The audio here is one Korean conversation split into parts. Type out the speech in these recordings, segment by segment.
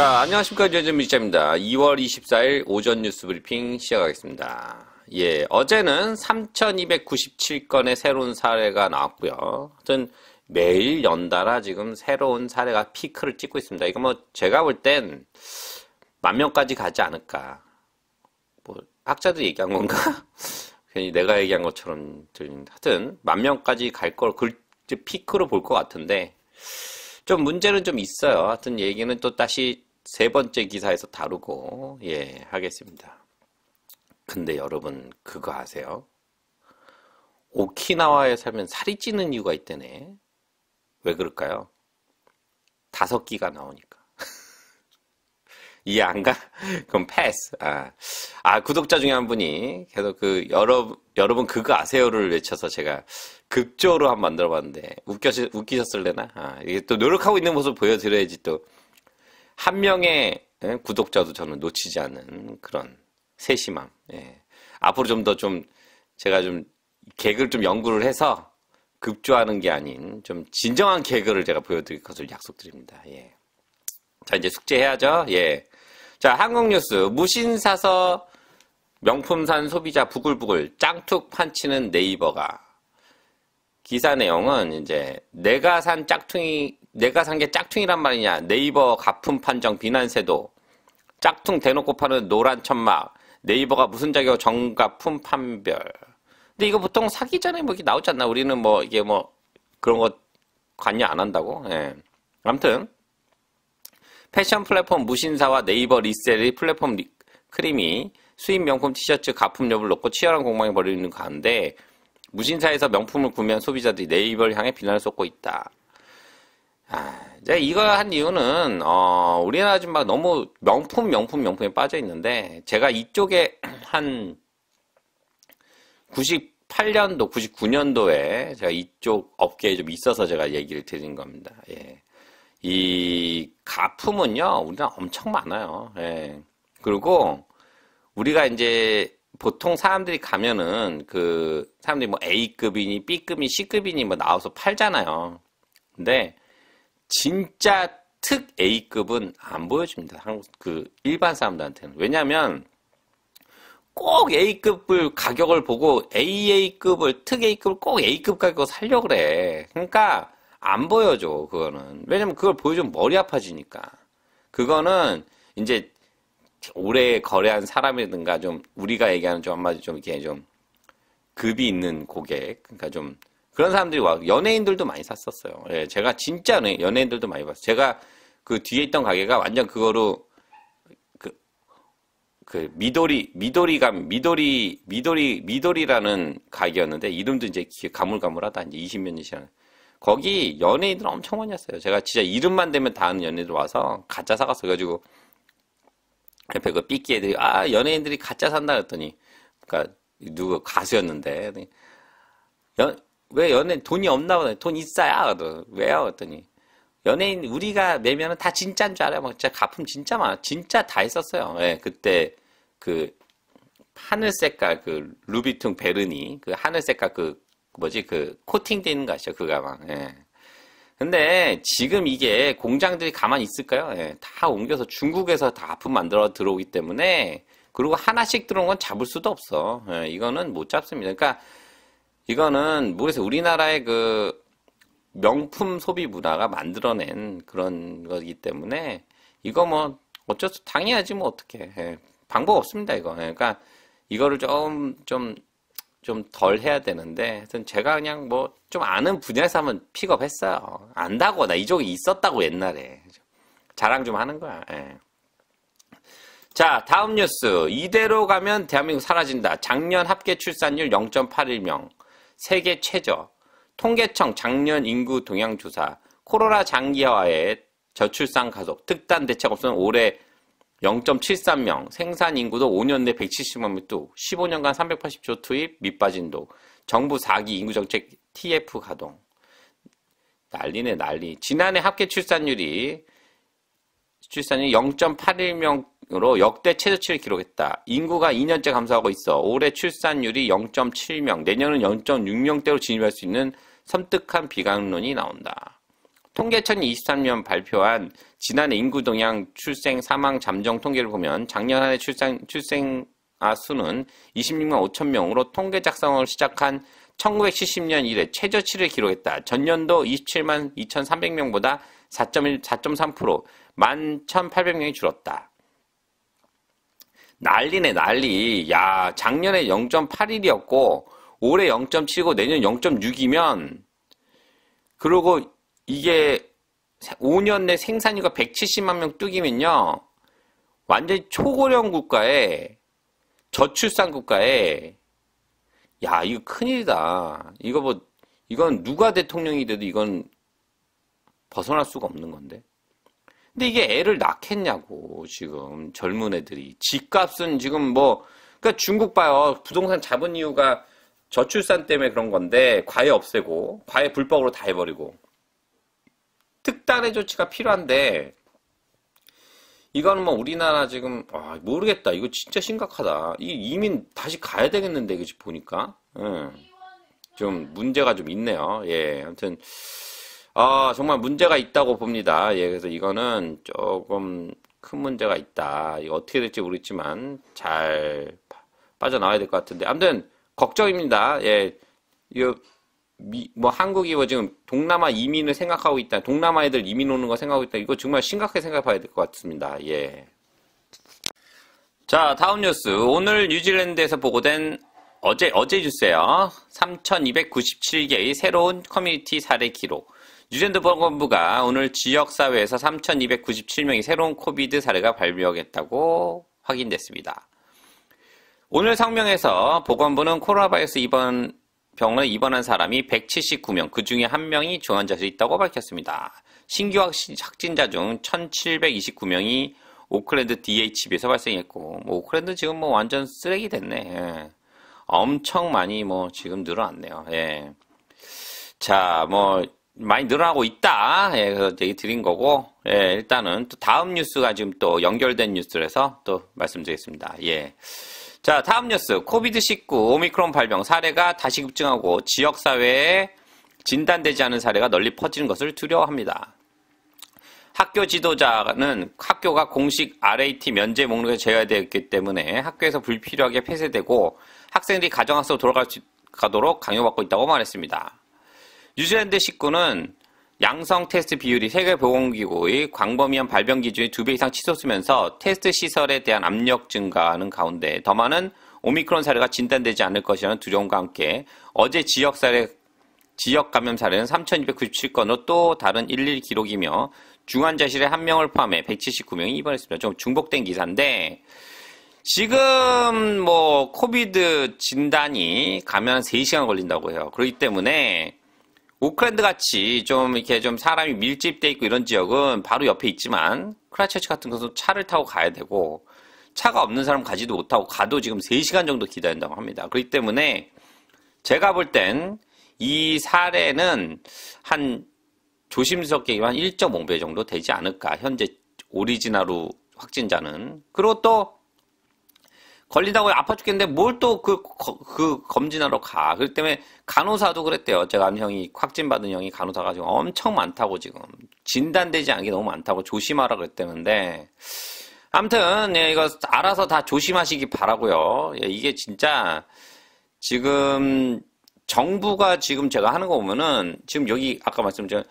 자, 안녕하십니까. 전전 미자입니다 2월 24일 오전 뉴스 브리핑 시작하겠습니다. 예, 어제는 3,297건의 새로운 사례가 나왔고요. 하여튼 매일 연달아 지금 새로운 사례가 피크를 찍고 있습니다. 이거 뭐 제가 볼 땐 만 명까지 가지 않을까. 뭐 학자들이 얘기한 건가? 괜히 내가 얘기한 것처럼 들린다. 하여튼 만 명까지 갈 걸 그 피크로 볼 것 같은데 좀 문제는 좀 있어요. 하여튼 얘기는 또 다시 세 번째 기사에서 다루고 예 하겠습니다. 근데 여러분 그거 아세요? 오키나와에 살면 살이 찌는 이유가 있대네. 왜 그럴까요? 다섯 끼가 나오니까. 이해 안 가? 그럼 패스. 아. 아, 구독자 중에 한 분이 계속 그, 여러, 여러분 그거 아세요를 외쳐서 제가 극조로 한번 만들어 봤는데, 웃겨, 웃기셨을래나? 아, 이게 또 노력하고 있는 모습 보여드려야지 또한 명의 예, 구독자도 저는 놓치지 않는 그런 세심함. 예. 앞으로 좀 더좀 좀 제가 좀 개그를 좀 연구를 해서 급조하는 게 아닌 좀 진정한 개그를 제가 보여드릴 것을 약속드립니다. 예. 자 이제 숙제해야죠. 예. 자 한국뉴스 무신 사서 명품산 소비자 부글부글 짱툭 판치는 네이버가 기사 내용은 이제 내가 산 짝퉁이 내가 산 게 짝퉁이란 말이냐. 네이버 가품 판정 비난세도. 짝퉁 대놓고 파는 노란 천막. 네이버가 무슨 자격 정가품 판별. 근데 이거 보통 사기 전에 뭐 이게 나오지 않나? 우리는 뭐 이게 뭐 그런 거 관여 안 한다고. 예. 아무튼 패션 플랫폼 무신사와 네이버 리셀이 플랫폼 리, 크림이 수입 명품 티셔츠 가품 여부를 놓고 치열한 공방이 벌이는 가운데 무신사에서 명품을 구매한 소비자들이 네이버를 향해 비난을 쏟고 있다. 아, 이제 이거 한 이유는 어, 우리나라 지금 막 너무 명품 명품 명품에 빠져 있는데 제가 이쪽에 한 98년도 99년도에 제가 이쪽 업계에 좀 있어서 제가 얘기를 드린 겁니다. 예. 이 가품은요 우리나 엄청 많아요. 예. 그리고 우리가 이제 보통 사람들이 가면은 그 사람들이 뭐 A급이니 B급이니 C급이니 뭐 나와서 팔잖아요. 근데 진짜 특 A급은 안 보여집니다. 한국 그 일반 사람들한테는. 왜냐하면 꼭 A급을 가격을 보고 AA급을 특 A급을 꼭 A급 가격으로 살려 그래. 그러니까 안 보여줘 그거는. 왜냐면 그걸 보여주면 머리 아파지니까. 그거는 이제 오래 거래한 사람이든가 좀 우리가 얘기하는 좀 한마디 좀 이렇게 좀 급이 있는 고객, 그러니까 좀 그런 사람들이 와 연예인들도 많이 샀었어요. 예, 제가 진짜 연예인들도 많이 봤어요. 제가 그 뒤에 있던 가게가 완전 그거로 그, 그 미도리 미도리감 미도리 미도리 미도리라는 가게였는데 이름도 이제 가물가물하다 이제 20몇 년 지난 거기 연예인들 엄청 많이 왔어요. 제가 진짜 이름만 되면 다 아는 연예인들 와서 가짜 사갔어 가지고 옆에 그 삐끼 애들이 아 연예인들이 가짜 산다 그랬더니 그니까 누구 가수였는데 연왜 연예인 돈이 없나 보다. 돈 있어야. 너. 왜요? 그랬더니 연예인 우리가 내면은 다 진짜인 줄 알아요. 막 진짜 가품 진짜 많아. 진짜 다 있었어요. 예, 그때 그 하늘 색깔 그 루비퉁 베르니 그 하늘 색깔 그 뭐지 그 코팅돼 있는 거 아시죠? 그 가방. 예. 근데 지금 이게 공장들이 가만히 있을까요? 예, 다 옮겨서 중국에서 다 아픔 만들어 들어오기 때문에 그리고 하나씩 들어온 건 잡을 수도 없어. 예, 이거는 못 잡습니다. 그러니까 이거는 모르겠어요. 우리나라의 그 명품 소비 문화가 만들어낸 그런 거기 때문에 이거 뭐 어쩔 수 당해야지 뭐 어떻게 예. 방법 없습니다 이거. 예, 그러니까 이거를 좀 좀 좀 덜 해야 되는데 하여튼 제가 그냥 뭐 좀 아는 분야에서 한번 픽업했어요. 안다고 나이쪽에 있었다고 옛날에 자랑 좀 하는 거야. 예. 자, 다음 뉴스. 이대로 가면 대한민국 사라진다. 작년 합계 출산율 0.81명. 세계 최저, 통계청 작년 인구 동향 조사, 코로나 장기화의 저출산 가속, 특단 대책 없으면 올해 0.73명, 생산 인구도 5년 내 170만 명, 또. 15년간 380조 투입, 밑빠진도, 정부 4기 인구 정책 TF 가동. 난리네 난리. 지난해 합계 출산율이 출산율 0.81명 으로 역대 최저치를 기록했다. 인구가 2년째 감소하고 있어 올해 출산율이 0.7명, 내년은 0.6명대로 진입할 수 있는 섬뜩한 비강론이 나온다. 통계청이 23년 발표한 지난해 인구 동향 출생 사망 잠정 통계를 보면 작년 한 해 출생 출생 아 수는 26만 5천 명으로 통계 작성을 시작한 1970년 이래 최저치를 기록했다. 전년도 27만 2,300명보다 4.1, 4.3%, 11,800명이 줄었다. 난리네 난리. 야 작년에 0.81이었고 올해 0 7 5 내년 0.6이면 그리고 이게 5년 내 생산율가 170만 명 뚝이면요. 완전히 초고령 국가에 저출산 국가에 야 이거 큰일이다. 이거 뭐 이건 누가 대통령이 돼도 이건 벗어날 수가 없는 건데. 근데 이게 애를 낳겠냐고 지금 젊은 애들이 집값은 지금 뭐 그러니까 중국 봐요 부동산 잡은 이유가 저출산 때문에 그런 건데 과외 없애고 과외 불법으로 다 해버리고 특단의 조치가 필요한데 이거는 뭐 우리나라 지금 아, 모르겠다 이거 진짜 심각하다 이 이민 다시 가야 되겠는데 그지 보니까 음, 좀 문제가 좀 있네요 예 아무튼. 어, 정말 문제가 있다고 봅니다. 예, 그래서 이거는 조금 큰 문제가 있다. 이거 어떻게 될지 모르겠지만 잘 빠져나와야 될 것 같은데. 아무튼 걱정입니다. 예, 이거 미, 뭐 한국이 뭐 지금 동남아 이민을 생각하고 있다. 동남아 애들 이민 오는 거 생각하고 있다. 이거 정말 심각하게 생각해야 될 것 같습니다. 예. 자, 다음 뉴스. 오늘 뉴질랜드에서 보고된 어제 어제 주세요 3,297개의 새로운 커뮤니티 사례 기록. 뉴질랜드 보건부가 오늘 지역사회에서 3,297명이 새로운 코비드 사례가 발병했다고 확인됐습니다. 오늘 성명에서 보건부는 코로나 바이러스 입원 병원에 입원한 사람이 179명, 그 중에 한명이 중환자실 있다고 밝혔습니다. 신규 확진자 중 1,729명이 오클랜드 DHB에서 발생했고, 뭐 오클랜드 지금 뭐 완전 쓰레기 됐네. 예. 엄청 많이 뭐 지금 늘어났네요. 예. 자, 뭐 많이 늘어나고 있다. 예, 그래서 얘기 드린 거고, 예, 일단은 또 다음 뉴스가 지금 또 연결된 뉴스라서 또 말씀드리겠습니다. 예. 자, 다음 뉴스. 코비드19 오미크론 발병 사례가 다시 급증하고 지역사회에 진단되지 않은 사례가 널리 퍼지는 것을 두려워합니다. 학교 지도자는 학교가 공식 RAT 면제 목록에 제외되었기 때문에 학교에서 불필요하게 폐쇄되고 학생들이 가정학습으로 돌아갈 수 가도록 강요받고 있다고 말했습니다. 뉴질랜드 식구는 양성 테스트 비율이 세계보건기구의 광범위한 발병 기준이 2배 이상 치솟으면서 테스트 시설에 대한 압력 증가하는 가운데 더 많은 오미크론 사례가 진단되지 않을 것이라는 두려움과 함께 어제 지역 사례 지역 감염 사례는 3,297건으로 또 다른 일일 기록이며 중환자실에 한 명을 포함해 179명이 입원했습니다. 좀 중복된 기사인데 지금 뭐 코비드 진단이 가면 3시간 걸린다고 해요. 그렇기 때문에 오클랜드 같이 좀 이렇게 좀 사람이 밀집돼 있고 이런 지역은 바로 옆에 있지만 크라이처치 같은 곳은 차를 타고 가야 되고 차가 없는 사람 가지도 못하고 가도 지금 3시간 정도 기다린다고 합니다. 그렇기 때문에 제가 볼 땐 이 사례는 한 조심스럽게 한 1.5배 정도 되지 않을까. 현재 오리지나루 확진자는. 그리고 또 걸린다고 아파 죽겠는데 뭘 또 그, 그 검진하러 가. 그렇기 때문에 간호사도 그랬대요. 제가 아는 형이, 확진받은 형이 간호사가 지금 엄청 많다고 지금. 진단되지 않게 너무 많다고 조심하라 그랬다는데. 아무튼 예, 이거 알아서 다 조심하시기 바라고요. 예, 이게 진짜 지금 정부가 지금 제가 하는 거 보면은 지금 여기 아까 말씀드린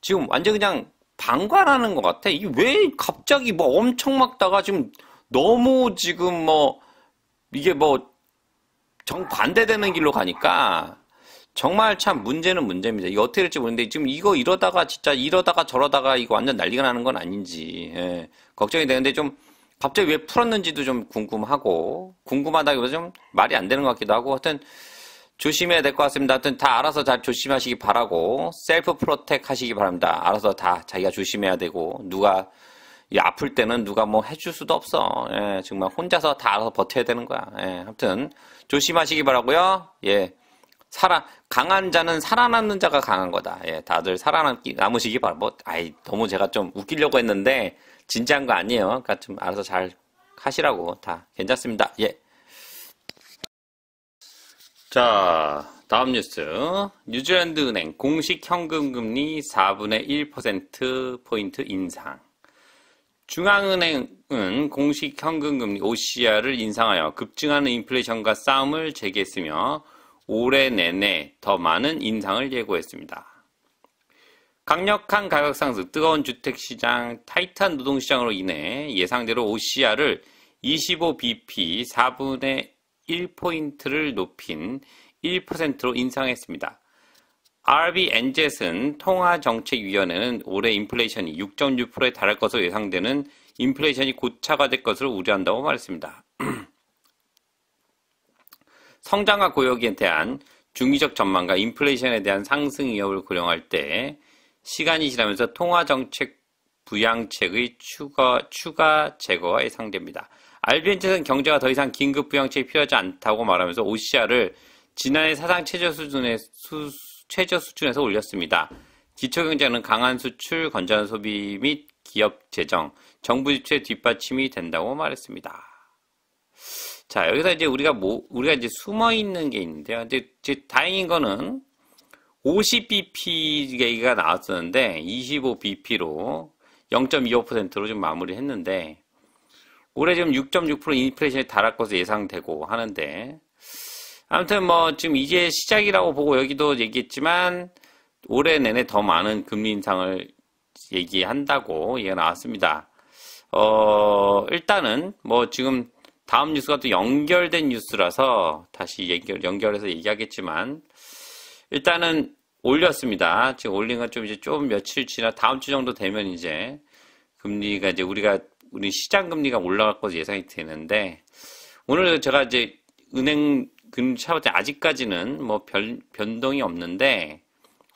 지금 완전 그냥 방관하는 것 같아. 이게 왜 갑자기 뭐 엄청 막다가 지금 너무 지금 뭐 이게 뭐 정반대되는 길로 가니까 정말 참 문제는 문제입니다. 이게 어떻게 될지 모르는데 지금 이거 이러다가 진짜 이러다가 저러다가 이거 완전 난리가 나는 건 아닌지 예, 걱정이 되는데 좀 갑자기 왜 풀었는지도 좀 궁금하고 궁금하다기보다 좀 말이 안 되는 것 같기도 하고 하여튼 조심해야 될 것 같습니다. 하여튼 다 알아서 잘 조심하시기 바라고 셀프 프로텍 하시기 바랍니다. 알아서 다 자기가 조심해야 되고 누가 이 아플 때는 누가 뭐 해줄 수도 없어. 예, 정말 혼자서 다 알아서 버텨야 되는 거야. 예, 아무튼 조심하시기 바라고요. 예, 살아 강한 자는 살아남는 자가 강한 거다. 예, 다들 살아남기 남으시기 바라. 뭐, 아이 너무 제가 좀 웃기려고 했는데 진지한 거 아니에요. 그러니까 좀 알아서 잘 하시라고 다 괜찮습니다. 예. 자, 다음 뉴스. 뉴질랜드 은행 공식 현금 금리 4분의 1% 포인트 인상. 중앙은행은 공식 현금금리 OCR을 인상하여 급증하는 인플레이션과 싸움을 제기했으며 올해 내내 더 많은 인상을 예고했습니다. 강력한 가격 상승, 뜨거운 주택 시장, 타이트한 노동 시장으로 인해 예상대로 OCR을 25BP 4분의 1포인트를 높인 1%로 인상했습니다. RBNZ은 통화정책위원회는 올해 인플레이션이 6.6%에 달할 것으로 예상되는 인플레이션이 고 차가될 것으로 우려한다고 말했습니다. 성장과 고용에 대한 중기적 전망과 인플레이션에 대한 상승 위협을 고려할 때 시간이 지나면서 통화정책 부양책의 추가, 추가 제거가 예상됩니다. 알비엔츠는 경제가 더 이상 긴급 부양책이 필요하지 않다고 말하면서 OCR을 지난해 사상 최저 수준의 수, 최저 수준에서 올렸습니다. 기초경제는 강한 수출, 건전한 소비 및 기업 재정, 정부 지집의 뒷받침이 된다고 말했습니다. 자, 여기서 이제 우리가 뭐, 우리가 이제 숨어 있는 게 있는데요. 이제, 이제 다행인 거는 50bp 얘기가 나왔었는데 25bp로 0.25%로 좀 마무리했는데 올해 지금 6.6% 인플레이션이 달았고서 예상되고 하는데 아무튼 뭐 지금 이제 시작이라고 보고 여기도 얘기했지만 올해 내내 더 많은 금리 인상을 얘기한다고 얘기가 나왔습니다. 어, 일단은 뭐 지금 다음 뉴스가 또 연결된 뉴스라서 다시 연결, 연결해서 얘기하겠지만 일단은 올렸습니다. 지금 올린 건 좀 이제 좀 며칠 지나 다음 주 정도 되면 이제 금리가 이제 우리가 우리 시장 금리가 올라갈 것으로 예상이 되는데 오늘 제가 이제 은행 근처 아직까지는 뭐 별, 변동이 없는데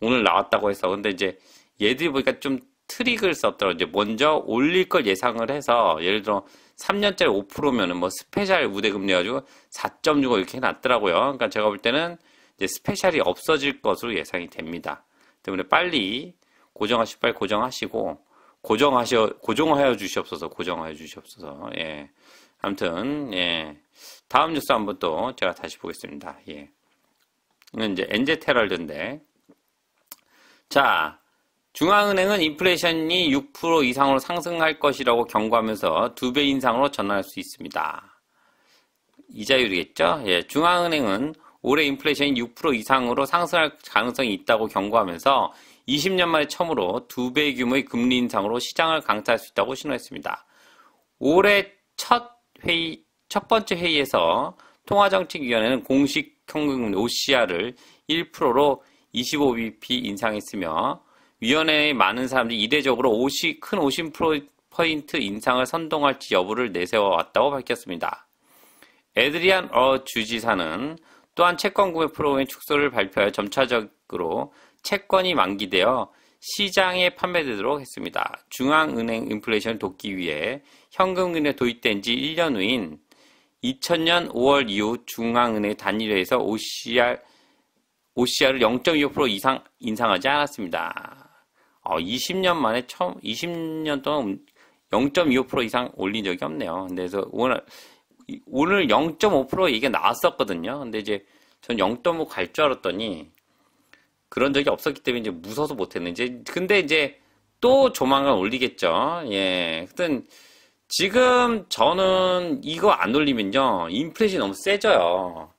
오늘 나왔다고 해서 근데 이제 얘들이 보니까 좀 트릭을 썼더라고 이제 먼저 올릴 걸 예상을 해서 예를 들어 3년짜리 5%면은 뭐 스페셜 우대금리 가지고 4.65 이렇게 놨더라고요 그러니까 제가 볼 때는 이제 스페셜이 없어질 것으로 예상이 됩니다. 때문에 빨리 고정하시 빨리 고정하시고 고정하셔 고정하여 주시옵소서 고정하여 주시옵소서. 예. 아무튼 예. 다음 뉴스 한번 또 제가 다시 보겠습니다. 예. 이건 이제 엔제 헤럴드인데. 자, 중앙은행은 인플레이션이 6% 이상으로 상승할 것이라고 경고하면서 두 배 인상으로 전환할 수 있습니다. 이자율이겠죠? 예, 중앙은행은 올해 인플레이션이 6% 이상으로 상승할 가능성이 있다고 경고하면서 20년 만에 처음으로 두 배 규모의 금리 인상으로 시장을 강타할 수 있다고 신호했습니다. 올해 첫 회의 첫 번째 회의에서 통화정책위원회는 공식 현금균 OCR을 1%로 25bp 인상했으며 위원회의 많은 사람들이 이례적으로 50, 큰50% 인상을 트인 선동할지 여부를 내세워 왔다고 밝혔습니다. 에드리안 어 주지사는 또한 채권 구매 프로그램 축소를 발표하여 점차적으로 채권이 만기되어 시장에 판매되도록 했습니다. 중앙은행 인플레이션을 돕기 위해 현금은행 도입된 지 1년 후인 2000년 5월 이후 중앙은행 단일회에서 OCR, OCR을 0.25% 이상 인상하지 않았습니다. 어, 20년 만에 처음, 20년 동안 0.25% 이상 올린 적이 없네요. 근데 그래서 오늘, 오늘 0.5% 얘기가 나왔었거든요. 근데 이제 전 0.5 갈 줄 알았더니 그런 적이 없었기 때문에 이제 무서워서 못했는데 근데 이제 또 조만간 올리겠죠. 예. 하여튼, 지금 저는 이거 안올리면요 인플레이션이 너무 세져요.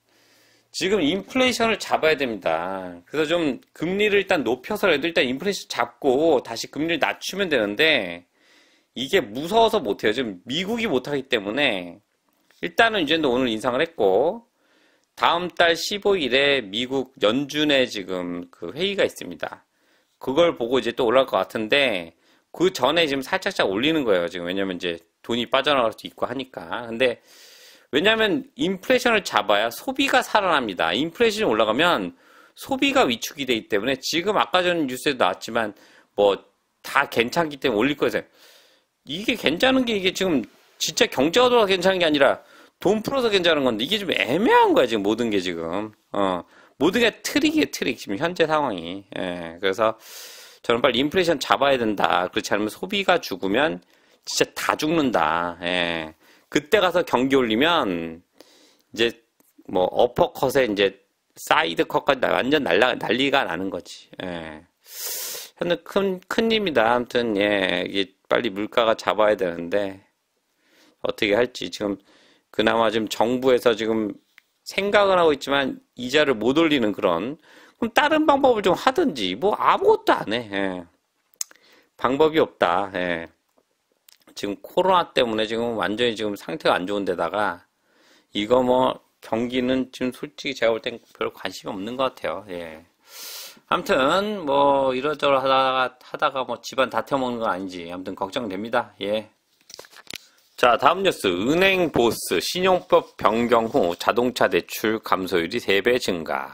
지금 인플레이션을 잡아야 됩니다. 그래서 좀 금리를 일단 높여서라도 일단 인플레이션 잡고 다시 금리를 낮추면 되는데 이게 무서워서 못해요. 지금 미국이 못하기 때문에 일단은 이제 오늘 인상을 했고 다음 달 15일에 미국 연준의 지금 그 회의가 있습니다. 그걸 보고 이제 또 올라갈 것 같은데 그 전에 지금 살짝짝 살 올리는 거예요. 지금 왜냐면 이제 돈이 빠져나갈 수도 있고 하니까. 근데 왜냐하면 인플레이션을 잡아야 소비가 살아납니다. 인플레이션이 올라가면 소비가 위축이 되기 때문에 지금 아까 전 뉴스에 도 나왔지만 뭐 다 괜찮기 때문에 올릴 거예요. 이게 괜찮은 게 이게 지금 진짜 경제가 돌아 괜찮은 게 아니라 돈 풀어서 괜찮은 건데 이게 좀 애매한 거야 지금 모든 게 지금 어 모든 게 트릭이에요 트릭 지금 현재 상황이 예 그래서 저는 빨리 인플레이션 잡아야 된다 그렇지 않으면 소비가 죽으면 진짜 다 죽는다. 예. 그때 가서 경기 올리면 이제 뭐 어퍼컷에 이제 사이드 컷까지 완전 날라 난리가 나는 거지. 예. 근데 큰, 큰 힘이다. 아무튼, 예, 이게 빨리 물가가 잡아야 되는데, 어떻게 할지. 지금, 그나마 지금 정부에서 지금 생각을 하고 있지만, 이자를 못 올리는 그런, 그럼 다른 방법을 좀 하든지, 뭐 아무것도 안 해. 예. 방법이 없다. 예. 지금 코로나 때문에 지금 완전히 지금 상태가 안 좋은데다가 이거 뭐 경기는 지금 솔직히 제가 볼 땐 별 관심이 없는 것 같아요. 예. 아무튼 뭐 이러저러 하다가 하다가 뭐 집안 다 태워먹는 건 아닌지 아무튼 걱정됩니다. 예. 자 다음 뉴스 은행 보스 신용법 변경 후 자동차 대출 감소율이 3배 증가.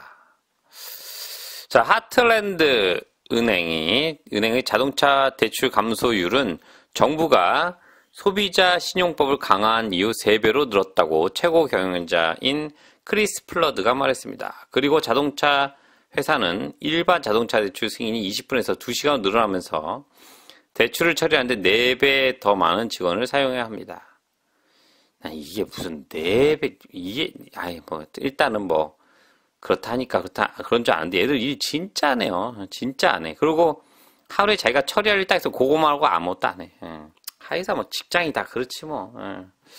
자 하트랜드 은행이 은행의 자동차 대출 감소율은 정부가 소비자 신용법을 강화한 이후 3배로 늘었다고 최고 경영자인 크리스 플러드가 말했습니다. 그리고 자동차 회사는 일반 자동차 대출 승인이 20분에서 2시간 늘어나면서 대출을 처리하는데 4배 더 많은 직원을 사용해야 합니다. 아, 이게 무슨 4배, 이게, 아이, 뭐, 일단은 뭐, 그렇다니까, 그렇다, 그런 줄 아는데 얘들 일 진짜 안 해요. 진짜 안 해. 그리고 하루에 자기가 처리할 일 딱 해서 고거만 하고 아무것도 안 해. 응. 예. 하이사 뭐 직장이 다 그렇지 뭐. 응. 예.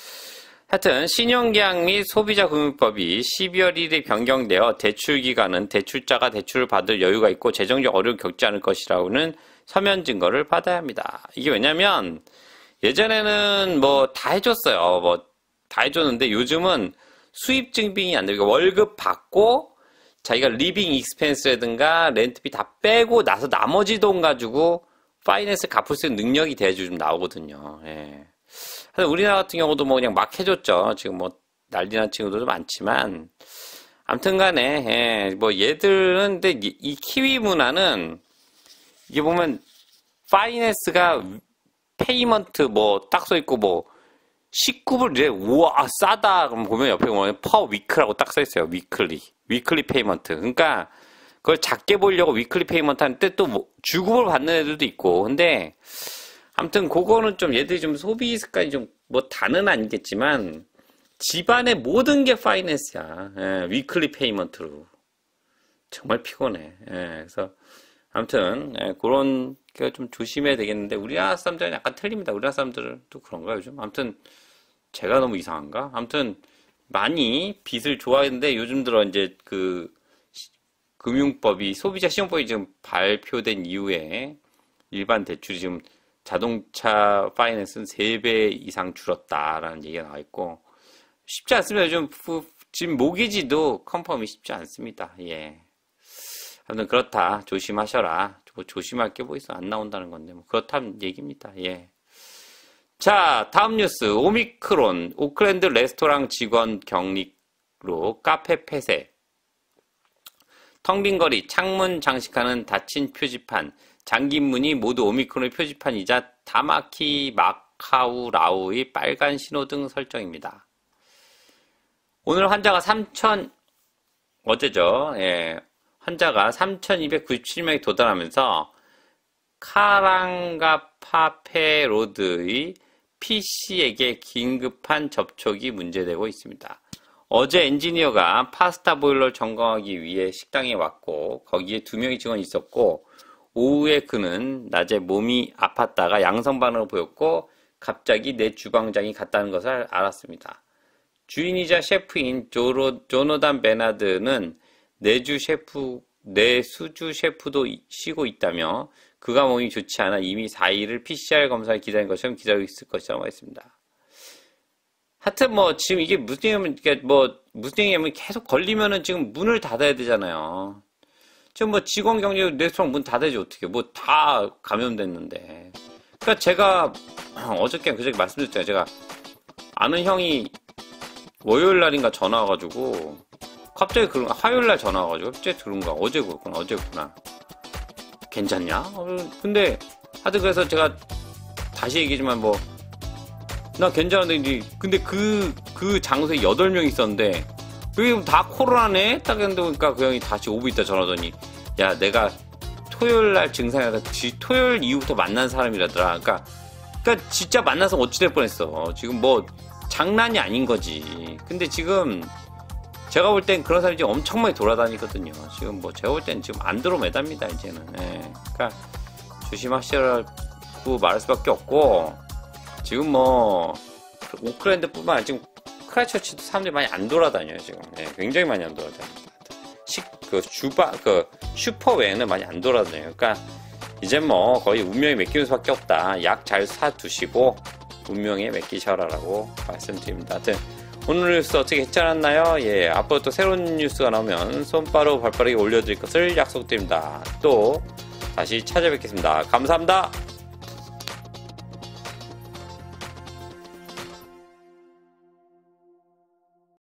하여튼 신용계약 및 소비자금융법이 12월 1일 에 변경되어 대출 기간은 대출자가 대출을 받을 여유가 있고 재정적 어려움 겪지 않을 것이라고는 서면 증거를 받아야 합니다. 이게 왜냐면 예전에는 뭐 다 해줬어요. 뭐 다 해줬는데 요즘은 수입증빙이 안 되고 월급 받고 자기가 리빙 익스펜스라든가 렌트비 다 빼고 나서 나머지 돈 가지고 파이낸스 갚을 수 있는 능력이 돼야지 좀 나오거든요. 예. 우리나라 같은 경우도 뭐 그냥 막 해줬죠. 지금 뭐 난리 난 친구들도 많지만 암튼 간에 예, 뭐 얘들은 근데 이 키위 문화는 이게 보면 파이낸스가 페이먼트 뭐 딱 써 있고 뭐 19불 이제 우와 싸다 그럼 보면 옆에 보면 퍼위클라고딱 써 있어요 위클리 위클리 페이먼트. 그러니까 그걸 작게 보려고 위클리 페이먼트 하는데 또뭐 주급을 받는 애들도 있고. 근데 아무튼 그거는 좀 얘들이 좀 소비 습관이 좀 뭐 다는 아니겠지만 집안의 모든 게 파이낸스야. 예, 위클리 페이먼트로. 정말 피곤해. 예, 그래서 아무튼 예, 그런 게 좀 조심해야 되겠는데 우리나라 사람들은 약간 틀립니다. 우리나라 사람들은 또 그런가 요 요즘. 아무튼 제가 너무 이상한가? 아무튼 많이 빚을 좋아했는데 요즘 들어 이제 그 금융법이 소비자 시험법이 지금 발표된 이후에 일반 대출이 지금 자동차 파이낸스는 3배 이상 줄었다라는 얘기가 나와 있고 쉽지 않습니다. 요즘 지금 모기지도 컨펌이 쉽지 않습니다. 예. 아무튼 그렇다. 조심하셔라. 뭐 조심할 게 뭐 있어 안 나온다는 건데 뭐 그렇다는 얘기입니다. 예. 자, 다음 뉴스. 오미크론, 오클랜드 레스토랑 직원 격리로 카페 폐쇄. 텅빈 거리, 창문 장식하는 닫힌 표지판, 장기문이 모두 오미크론의 표지판이자 다마키 마카우 라우의 빨간 신호등 설정입니다. 오늘 환자가 3천, 어제죠. 예, 환자가 3,297명이 도달하면서 카랑가파페 로드의 PC에게 긴급한 접촉이 문제되고 있습니다. 어제 엔지니어가 파스타 보일러를 점검하기 위해 식당에 왔고 거기에 두 명의 직원이 있었고 오후에 그는 낮에 몸이 아팠다가 양성 반응을 보였고 갑자기 내 주방장이 갔다는 것을 알았습니다. 주인이자 셰프인 조로, 조노단 베나드는 내주 셰프, 내수주 셰프도 쉬고 있다며 그가 몸이 좋지 않아 이미 4일을 PCR 검사를 기다린 것처럼 기다리고 있을 것이라고 했습니다. 하여튼 뭐 지금 이게 무슨 얘기냐면 그러니까 뭐 무슨 얘기냐면 계속 걸리면은 지금 문을 닫아야 되잖아요. 지금 뭐 직원 경력 레스토랑 문 닫아야지 어떻게 뭐 다 감염됐는데. 그러니까 제가 어저께 그저께 말씀드렸잖아요. 제가 아는 형이 월요일 날인가 전화 와가지고 갑자기 그런 가 화요일 날 전화 와가지고 갑자기 그런가 어제 그랬구나 어제구나 괜찮냐? 어, 근데 하여튼 그래서 제가 다시 얘기지만 뭐 나 괜찮은데 이제 근데 그그 그 장소에 8명 있었는데 그왜다 코로나네? 딱 했는데 보니까 그 형이 다시 오고 있다 전화더니 야 내가 토요일 날 증상이라 토요일 이후부터 만난 사람이라더라. 그러니까 그러니까 진짜 만나서 어찌 될 뻔했어. 어, 지금 뭐 장난이 아닌 거지. 근데 지금 제가 볼 땐 그런 사람이 지금 엄청 많이 돌아다니거든요. 지금 뭐 제가 볼 땐 지금 안드로메다입니다 이제는. 예. 그러니까 조심하시라고 말할 수밖에 없고 지금 뭐 오클랜드뿐만 아니라 지금 크라이처치도 사람들이 많이 안 돌아다녀요 지금. 예. 굉장히 많이 안돌아다녀요 식그 주바 그 슈퍼 외에는 많이 안 돌아다녀요. 그러니까 이제 뭐 거의 운명이 맡기는 수밖에 없다. 약 잘 사두시고 운명에 맡기셔라라고 말씀드립니다. 하여튼 오늘 뉴스 어떻게 괜찮았나요? 예, 앞으로 또 새로운 뉴스가 나오면 손바로 발빠르게 올려드릴 것을 약속드립니다. 또 다시 찾아뵙겠습니다. 감사합니다.